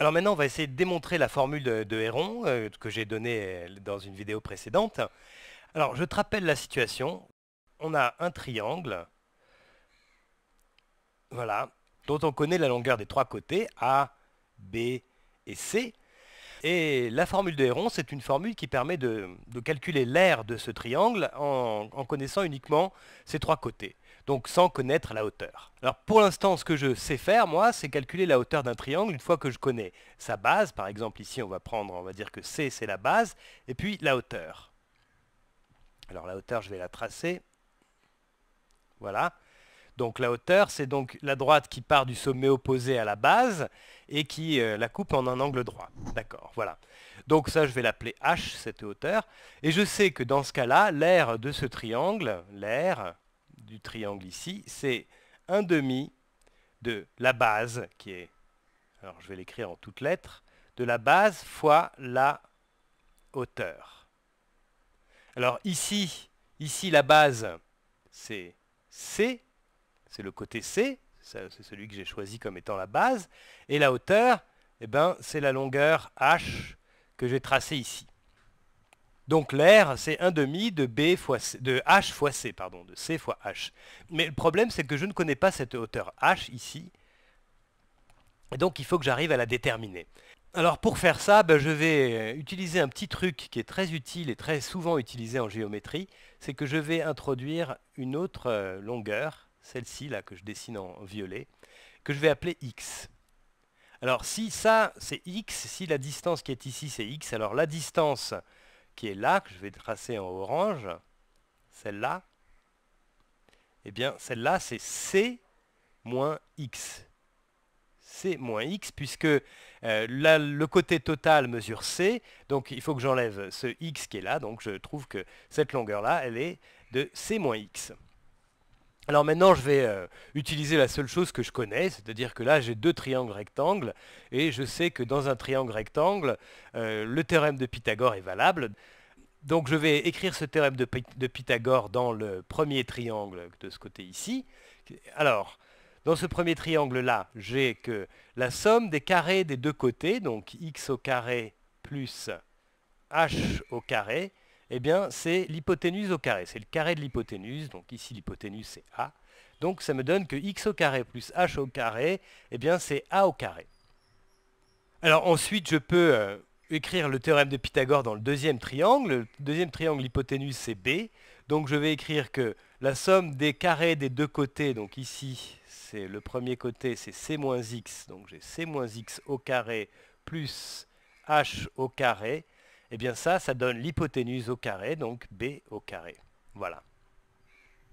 Alors maintenant, on va essayer de démontrer la formule de, Héron euh, que j'ai donnée euh, dans une vidéo précédente. Alors, je te rappelle la situation. On a un triangle, voilà, dont on connaît la longueur des trois côtés, A, B et C. Et la formule de Héron, c'est une formule qui permet de, calculer l'aire de ce triangle en, en connaissant uniquement ses trois côtés donc sans connaître la hauteur. Alors pour l'instant, ce que je sais faire, moi, c'est calculer la hauteur d'un triangle une fois que je connais sa base. Par exemple, ici, on va prendre, on va dire que C, c'est la base, et puis la hauteur. Alors la hauteur, je vais la tracer. Voilà. Donc la hauteur, c'est donc la droite qui part du sommet opposé à la base et qui euh, la coupe en un angle droit. D'accord, voilà. Donc ça, je vais l'appeler H, cette hauteur. Et je sais que dans ce cas-là, l'aire de ce triangle, l'aire, triangle ici, c'est un demi de la base qui est, alors je vais l'écrire en toutes lettres, de la base fois la hauteur. Alors ici, ici la base, c'est C, c'est le côté C, c'est celui que j'ai choisi comme étant la base, et la hauteur, et eh ben, c'est la longueur H que j'ai tracée ici. Donc l'air, c'est 1 demi de, B fois de H fois C, pardon, de C fois H. Mais le problème, c'est que je ne connais pas cette hauteur H ici. Et donc il faut que j'arrive à la déterminer. Alors pour faire ça, ben, je vais euh, utiliser un petit truc qui est très utile et très souvent utilisé en géométrie. C'est que je vais introduire une autre euh, longueur, celle-ci là que je dessine en violet, que je vais appeler X. Alors si ça c'est X, si la distance qui est ici c'est X, alors la distance qui est là, que je vais tracer en orange, celle-là, eh bien celle-là c'est C moins X. C moins X puisque euh, le côté total mesure C, donc il faut que j'enlève ce X qui est là, donc je trouve que cette longueur-là, elle est de C moins X. Alors maintenant, je vais euh, utiliser la seule chose que je connais, c'est-à-dire que là, j'ai deux triangles rectangles, et je sais que dans un triangle rectangle, euh, le théorème de Pythagore est valable. Donc je vais écrire ce théorème de, de, Pythagore dans le premier triangle de ce côté ici. Alors, dans ce premier triangle-là, j'ai que la somme des carrés des deux côtés, donc x au carré plus h au carré, eh bien, c'est l'hypoténuse au carré. C'est le carré de l'hypoténuse. Donc ici, l'hypoténuse, c'est A. Donc ça me donne que x au carré plus h au carré, eh bien, c'est A au carré. Alors ensuite, je peux euh, écrire le théorème de Pythagore dans le deuxième triangle. Le deuxième triangle, l'hypoténuse, c'est B. Donc je vais écrire que la somme des carrés des deux côtés, donc ici, c'est le premier côté, c'est C x. Donc j'ai C x au carré plus H au carré et eh bien ça, ça donne l'hypoténuse au carré, donc B au carré. Voilà.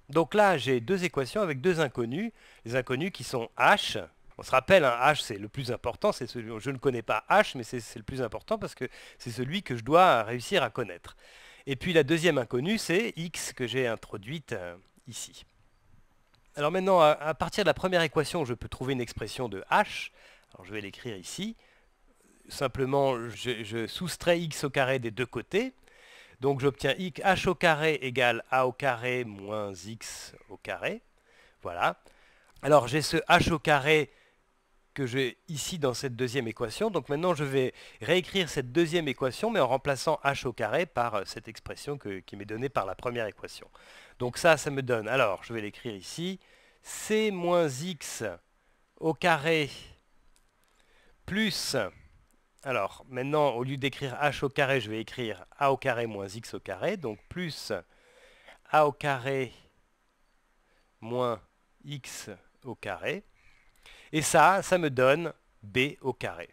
Donc là, j'ai deux équations avec deux inconnus. Les inconnus qui sont H. On se rappelle, hein, H, c'est le plus important. C'est celui, je ne connais pas H, mais c'est le plus important parce que c'est celui que je dois réussir à connaître. Et puis la deuxième inconnue, c'est X que j'ai introduite euh, ici. Alors maintenant, à, à, partir de la première équation, je peux trouver une expression de H. Alors je vais l'écrire ici simplement, je, soustrais x au carré des deux côtés. Donc j'obtiens h au carré égale a au carré moins x au carré. Voilà. Alors j'ai ce h au carré que j'ai ici dans cette deuxième équation. Donc maintenant je vais réécrire cette deuxième équation mais en remplaçant h au carré par euh, cette expression qui m'est donnée par la première équation. Donc ça, ça me donne, alors je vais l'écrire ici, c moins x au carré plus alors maintenant, au lieu d'écrire h au carré, je vais écrire a au carré moins x au carré, donc plus a au carré moins x au carré. Et ça, ça me donne b au carré.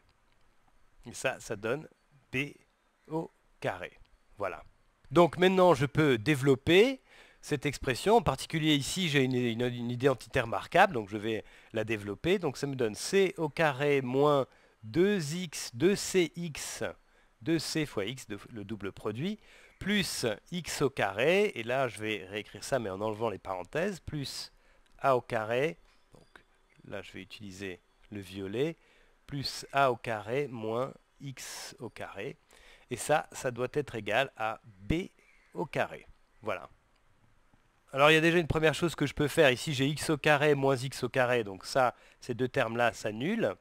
Et ça, ça donne b au carré. Voilà. Donc maintenant, je peux développer cette expression. En particulier ici, j'ai une, une, identité remarquable, donc je vais la développer. Donc ça me donne c au carré moins 2x, 2cx, 2c fois x, le double produit, plus x au carré, et là je vais réécrire ça mais en enlevant les parenthèses, plus a au carré, donc là je vais utiliser le violet, plus a au carré moins x au carré, et ça, ça doit être égal à b au carré. Voilà. Alors il y a déjà une première chose que je peux faire, ici j'ai x au carré moins x au carré, donc ça, ces deux termes-là s'annulent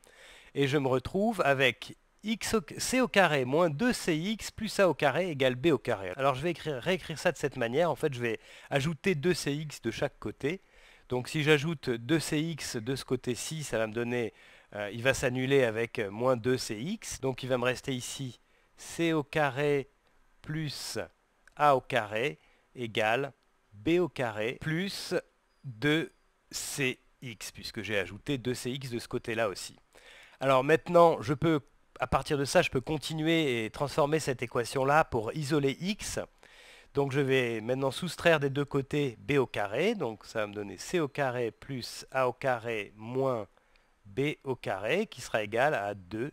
et je me retrouve avec x c au carré moins 2cx plus a au carré égale b au carré. Alors je vais réécrire ça de cette manière. En fait, je vais ajouter 2cx de chaque côté. Donc si j'ajoute 2cx de ce côté-ci, ça va me donner... Euh, il va s'annuler avec moins 2cx. Donc il va me rester ici c au carré plus a au carré égale b au carré plus 2cx, puisque j'ai ajouté 2cx de ce côté-là aussi. Alors maintenant, je peux, à partir de ça, je peux continuer et transformer cette équation-là pour isoler x. Donc je vais maintenant soustraire des deux côtés b au carré. Donc ça va me donner c au carré plus a au carré moins b au carré qui sera égal à 2cx.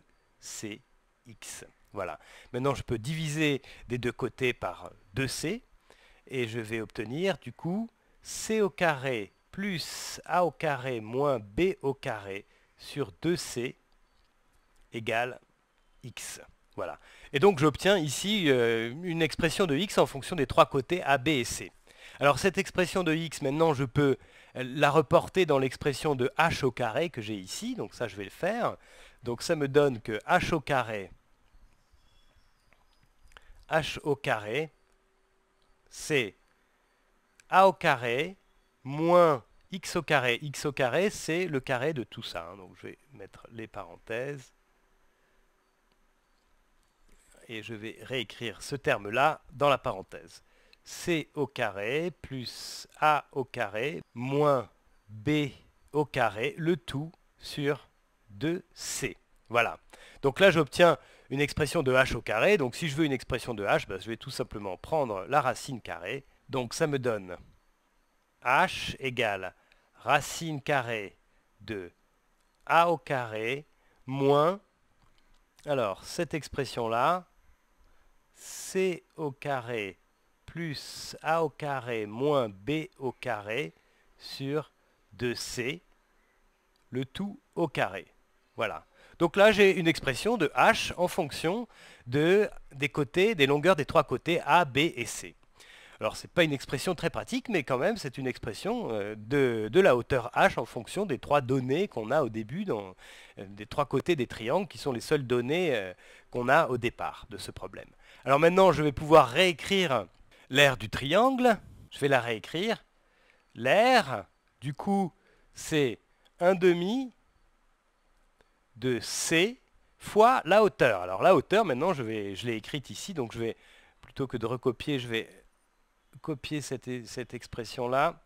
Voilà. Maintenant, je peux diviser des deux côtés par 2c et je vais obtenir du coup c au carré plus a au carré moins b au carré sur 2c égale x. Voilà. Et donc j'obtiens ici euh, une expression de x en fonction des trois côtés a, b et c. Alors cette expression de x, maintenant je peux euh, la reporter dans l'expression de h au carré que j'ai ici, donc ça je vais le faire. Donc ça me donne que h au carré, h au carré, c'est a au carré moins x au carré. x au carré, c'est le carré de tout ça. Hein. Donc je vais mettre les parenthèses et je vais réécrire ce terme-là dans la parenthèse. C au carré plus A au carré moins B au carré, le tout sur 2C. Voilà. Donc là, j'obtiens une expression de h au carré. Donc si je veux une expression de h, ben, je vais tout simplement prendre la racine carrée. Donc ça me donne h égale racine carrée de a au carré moins... Alors, cette expression-là, c au carré plus a au carré moins b au carré sur 2c, le tout au carré. Voilà. Donc là, j'ai une expression de h en fonction de, des côtés, des longueurs des trois côtés a, b et c. Alors ce n'est pas une expression très pratique, mais quand même c'est une expression euh, de, la hauteur h en fonction des trois données qu'on a au début, dans, euh, des trois côtés des triangles qui sont les seules données euh, qu'on a au départ de ce problème. Alors maintenant je vais pouvoir réécrire l'aire du triangle, je vais la réécrire. L'aire, du coup, c'est 1 demi de C fois la hauteur. Alors la hauteur, maintenant, je, je l'ai écrite ici, donc je vais, plutôt que de recopier, je vais copier cette, expression-là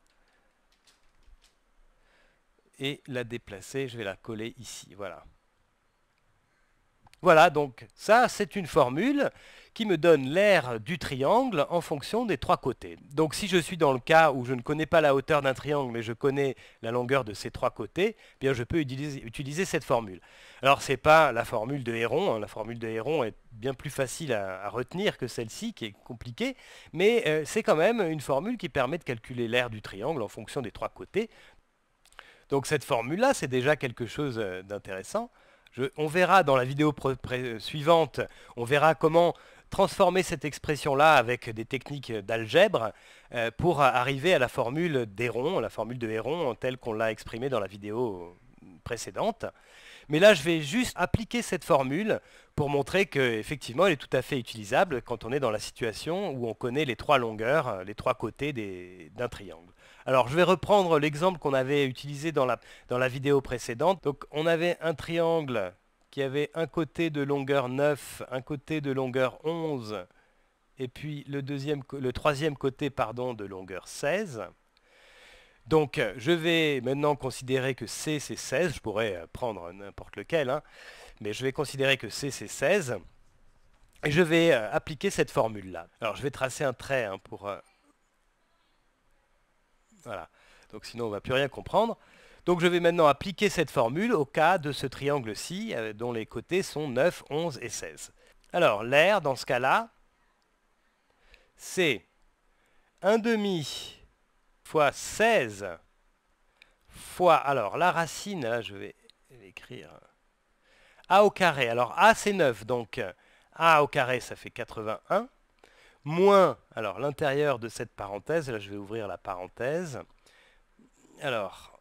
et la déplacer. Je vais la coller ici. Voilà. Voilà, donc ça, c'est une formule qui me donne l'aire du triangle en fonction des trois côtés. Donc si je suis dans le cas où je ne connais pas la hauteur d'un triangle, mais je connais la longueur de ses trois côtés, eh bien je peux utiliser, cette formule. Alors ce n'est pas la formule de Héron, hein. la formule de Héron est bien plus facile à, retenir que celle-ci, qui est compliquée, mais euh, c'est quand même une formule qui permet de calculer l'aire du triangle en fonction des trois côtés. Donc cette formule-là, c'est déjà quelque chose euh, d'intéressant on verra dans la vidéo suivante, on verra comment transformer cette expression-là avec des techniques d'algèbre euh, pour arriver à la formule d'Héron, la formule de Héron telle qu'on l'a exprimée dans la vidéo précédente. Mais là, je vais juste appliquer cette formule pour montrer qu'effectivement, elle est tout à fait utilisable quand on est dans la situation où on connaît les trois longueurs, les trois côtés d'un triangle. Alors je vais reprendre l'exemple qu'on avait utilisé dans la, dans la vidéo précédente. Donc on avait un triangle qui avait un côté de longueur 9, un côté de longueur 11, et puis le, deuxième, le troisième côté pardon, de longueur 16. Donc je vais maintenant considérer que C c'est 16, je pourrais euh, prendre n'importe lequel, hein, mais je vais considérer que C c'est 16, et je vais euh, appliquer cette formule-là. Alors je vais tracer un trait hein, pour euh, voilà. Donc sinon, on ne va plus rien comprendre. Donc je vais maintenant appliquer cette formule au cas de ce triangle-ci, euh, dont les côtés sont 9, 11 et 16. Alors, l'air, dans ce cas-là, c'est 1 demi fois 16 fois, alors la racine, là je vais l'écrire, a au carré. Alors a c'est 9, donc a au carré ça fait 81 moins, alors l'intérieur de cette parenthèse, là je vais ouvrir la parenthèse, alors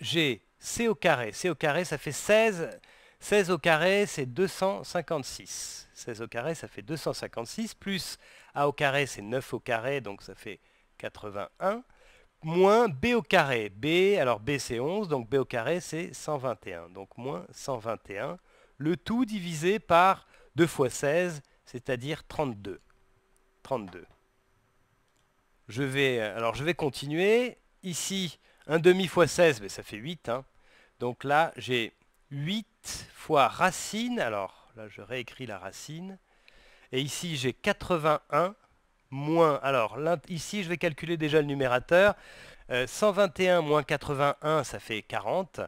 j'ai C au carré, C au carré ça fait 16, 16 au carré c'est 256, 16 au carré ça fait 256, plus A au carré c'est 9 au carré donc ça fait 81, moins B au carré, B, alors B c'est 11, donc B au carré c'est 121, donc moins 121, le tout divisé par 2 fois 16, c'est-à-dire 32. Je vais, euh, alors je vais continuer. Ici, 1 demi fois 16, mais ben, ça fait 8. Hein. Donc là, j'ai 8 fois racine. Alors là, je réécris la racine. Et ici, j'ai 81 moins... Alors ici, je vais calculer déjà le numérateur. 121 euh, moins 81, ça fait 40.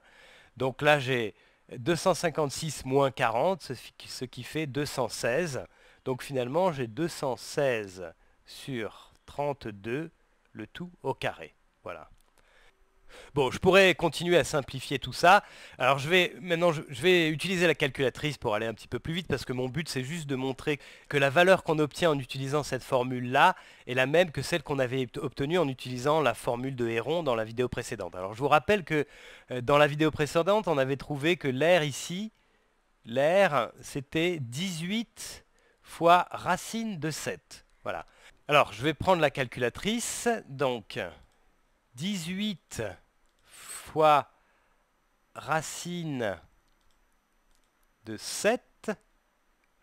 Donc là, j'ai 256 moins 40, ce qui fait 216. Donc finalement, j'ai 216 sur 32, le tout au carré. Voilà. Bon, je pourrais continuer à simplifier tout ça. Alors je vais maintenant je, vais utiliser la calculatrice pour aller un petit peu plus vite parce que mon but c'est juste de montrer que la valeur qu'on obtient en utilisant cette formule là est la même que celle qu'on avait obtenue en utilisant la formule de Héron dans la vidéo précédente. Alors je vous rappelle que euh, dans la vidéo précédente, on avait trouvé que l'air ici l'air c'était 18 fois racine de 7. Voilà. Alors, je vais prendre la calculatrice. Donc, 18 fois racine de 7,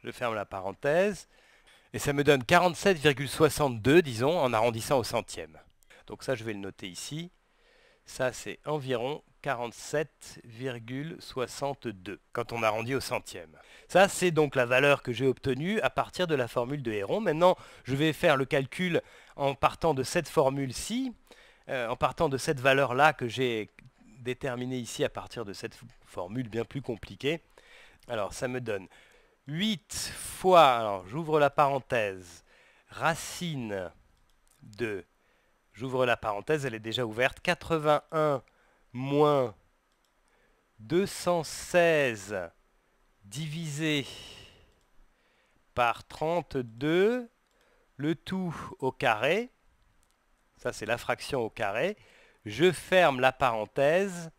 je ferme la parenthèse, et ça me donne 47,62, disons, en arrondissant au centième. Donc ça, je vais le noter ici. Ça, c'est environ 47,62, quand on arrondit au centième. Ça, c'est donc la valeur que j'ai obtenue à partir de la formule de Héron. Maintenant, je vais faire le calcul en partant de cette formule-ci, euh, en partant de cette valeur-là que j'ai déterminée ici à partir de cette formule bien plus compliquée. Alors, ça me donne 8 fois, alors j'ouvre la parenthèse, racine de, j'ouvre la parenthèse, elle est déjà ouverte, 81 moins 216 divisé par 32, le tout au carré, ça c'est la fraction au carré, je ferme la parenthèse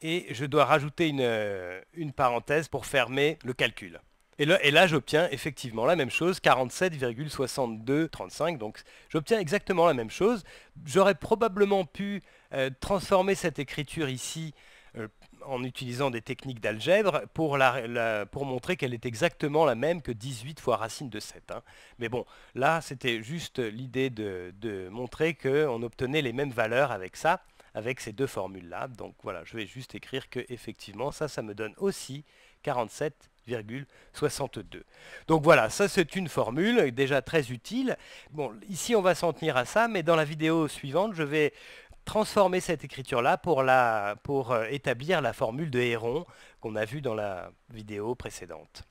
et je dois rajouter une, euh, une parenthèse pour fermer le calcul. Et là, j'obtiens effectivement la même chose, 47,6235. Donc j'obtiens exactement la même chose. J'aurais probablement pu euh, transformer cette écriture ici euh, en utilisant des techniques d'algèbre pour, montrer qu'elle est exactement la même que 18 fois racine de 7. Hein. Mais bon, là, c'était juste l'idée de, de montrer qu'on obtenait les mêmes valeurs avec ça, avec ces deux formules-là. Donc voilà, je vais juste écrire que effectivement, ça, ça me donne aussi 47 donc voilà, ça c'est une formule déjà très utile. Bon, ici on va s'en tenir à ça, mais dans la vidéo suivante, je vais transformer cette écriture-là pour, pour euh, établir la formule de Héron qu'on a vue dans la vidéo précédente.